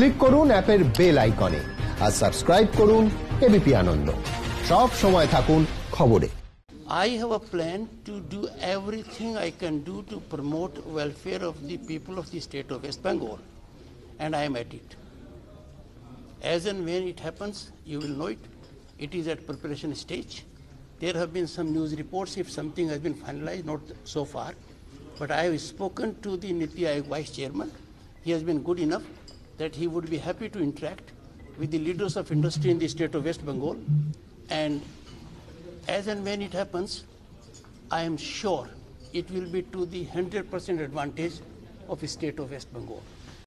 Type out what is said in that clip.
Click করুন অ্যাপের bell আইকনে আর সাবস্ক্রাইব করুন এবিপি আনন্দ সব সময় থাকুন খবরে I have a plan to do everything I can do to promote welfare of the people of the state of West Bengal and I am at it. As and when it happens, you will know it. It is at preparation stage. There have been some news reports if something has been finalized, not so far. But I have spoken to the Niti Aayog vice chairman. He has been good enough that he would be happy to interact with the leaders of industry in the state of West Bengal. And as and when it happens, I am sure it will be to the 100% advantage of the state of West Bengal.